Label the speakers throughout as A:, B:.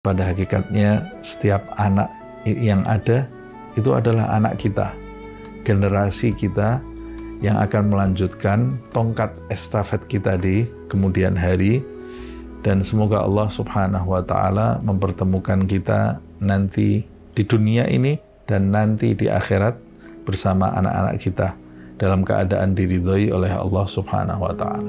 A: Pada hakikatnya, setiap anak yang ada itu adalah anak kita, generasi kita yang akan melanjutkan tongkat estafet kita di kemudian hari. Dan semoga Allah Subhanahu wa Ta'ala mempertemukan kita nanti di dunia ini dan nanti di akhirat bersama anak-anak kita dalam keadaan diridhoi oleh Allah Subhanahu wa Ta'ala.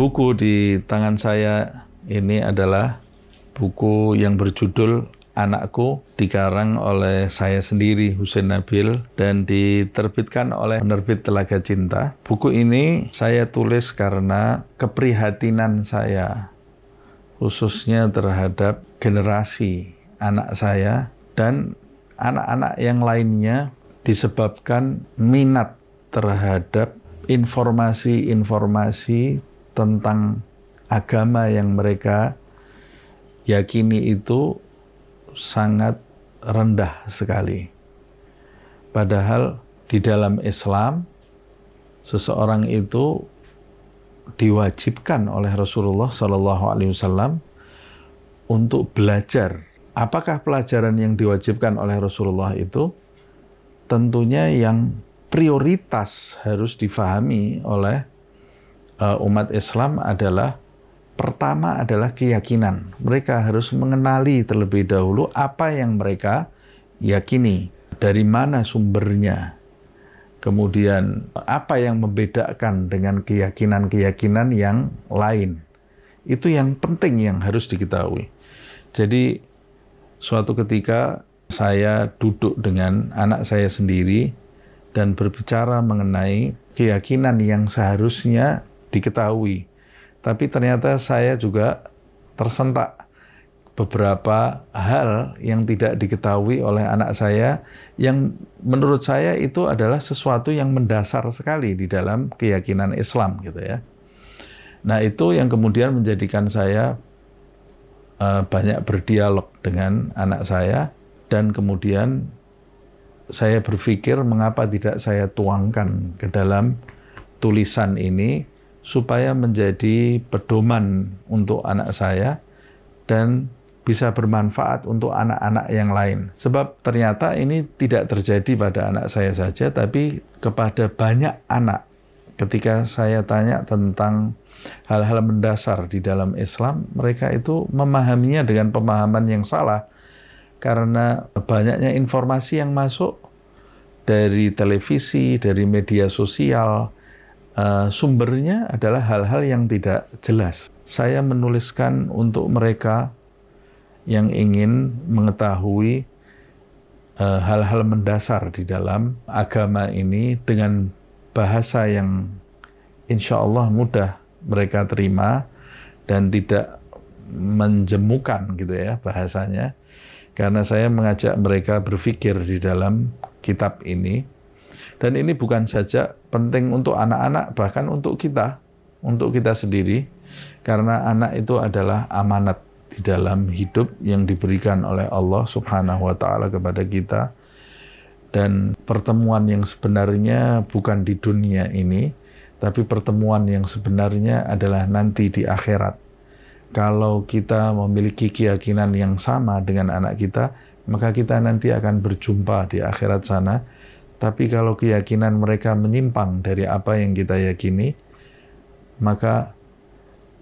A: buku di tangan saya ini adalah buku yang berjudul Anakku dikarang oleh saya sendiri Husin Nabil dan diterbitkan oleh penerbit Telaga Cinta. Buku ini saya tulis karena keprihatinan saya khususnya terhadap generasi anak saya dan anak-anak yang lainnya disebabkan minat terhadap informasi-informasi tentang agama yang mereka yakini itu sangat rendah sekali. Padahal di dalam Islam seseorang itu diwajibkan oleh Rasulullah Shallallahu Alaihi Wasallam untuk belajar. Apakah pelajaran yang diwajibkan oleh Rasulullah itu? Tentunya yang prioritas harus difahami oleh Eh, umat Islam adalah pertama adalah keyakinan. Mereka harus mengenali terlebih dahulu apa yang mereka yakini, dari mana sumbernya. Kemudian apa yang membedakan dengan keyakinan-keyakinan yang lain. Itu yang penting yang harus diketahui. Jadi suatu ketika saya duduk dengan anak saya sendiri dan berbicara mengenai keyakinan yang seharusnya diketahui. Tapi ternyata saya juga tersentak beberapa hal yang tidak diketahui oleh anak saya yang menurut saya itu adalah sesuatu yang mendasar sekali di dalam keyakinan Islam gitu ya. Nah itu yang kemudian menjadikan saya uh, banyak berdialog dengan anak saya dan kemudian saya berpikir mengapa tidak saya tuangkan ke dalam tulisan ini supaya menjadi pedoman untuk anak saya dan bisa bermanfaat untuk anak-anak yang lain. Sebab ternyata ini tidak terjadi pada anak saya saja, tapi kepada banyak anak. Ketika saya tanya tentang hal-hal mendasar di dalam Islam, mereka itu memahaminya dengan pemahaman yang salah. Karena banyaknya informasi yang masuk dari televisi, dari media sosial, Eh, sumbernya adalah hal-hal yang tidak jelas. Saya menuliskan untuk mereka yang ingin mengetahui hal eh, hal-hal mendasar di dalam agama ini dengan bahasa yang insya Allah mudah mereka terima dan tidak menjemukan gitu ya bahasanya karena saya mengajak mereka berpikir di dalam kitab ini dan ini bukan saja penting untuk anak-anak, bahkan untuk kita, untuk kita sendiri, karena anak itu adalah amanat di dalam hidup yang diberikan oleh Allah Subhanahu wa Ta'ala kepada kita. Dan pertemuan yang sebenarnya bukan di dunia ini, tapi pertemuan yang sebenarnya adalah nanti di akhirat. Kalau kita memiliki keyakinan yang sama dengan anak kita, maka kita nanti akan berjumpa di akhirat sana tapi kalau keyakinan mereka menyimpang dari apa yang kita yakini, maka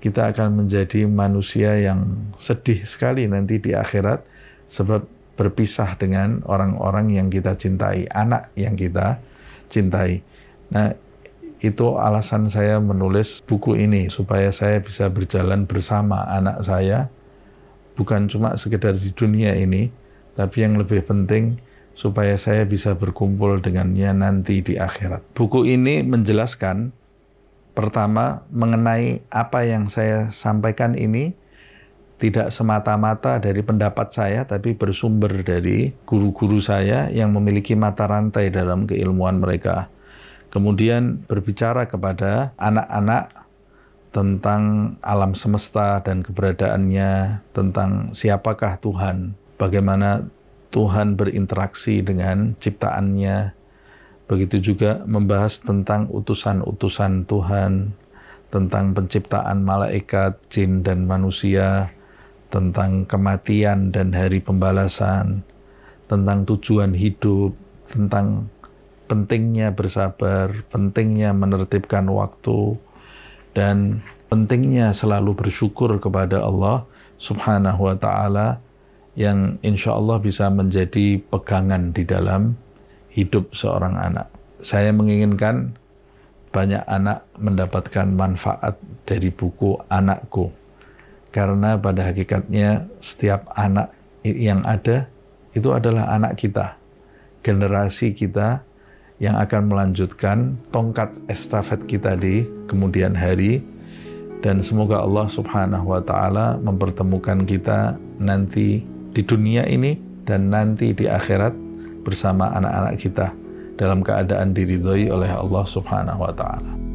A: kita akan menjadi manusia yang sedih sekali nanti di akhirat sebab berpisah dengan orang-orang yang kita cintai, anak yang kita cintai. Nah, itu alasan saya menulis buku ini supaya saya bisa berjalan bersama anak saya bukan cuma sekedar di dunia ini, tapi yang lebih penting supaya saya bisa berkumpul dengannya nanti di akhirat. Buku ini menjelaskan pertama mengenai apa yang saya sampaikan ini tidak semata-mata dari pendapat saya tapi bersumber dari guru-guru saya yang memiliki mata rantai dalam keilmuan mereka. Kemudian berbicara kepada anak-anak tentang alam semesta dan keberadaannya, tentang siapakah Tuhan, bagaimana Tuhan berinteraksi dengan ciptaannya. Begitu juga membahas tentang utusan-utusan Tuhan, tentang penciptaan malaikat, jin, dan manusia, tentang kematian dan hari pembalasan, tentang tujuan hidup, tentang pentingnya bersabar, pentingnya menertibkan waktu, dan pentingnya selalu bersyukur kepada Allah Subhanahu wa Ta'ala yang insya Allah bisa menjadi pegangan di dalam hidup seorang anak. Saya menginginkan banyak anak mendapatkan manfaat dari buku Anakku. Karena pada hakikatnya setiap anak yang ada itu adalah anak kita, generasi kita yang akan melanjutkan tongkat estafet kita di kemudian hari dan semoga Allah Subhanahu wa taala mempertemukan kita nanti di dunia ini dan nanti di akhirat bersama anak-anak kita dalam keadaan diridhoi oleh Allah Subhanahu wa taala.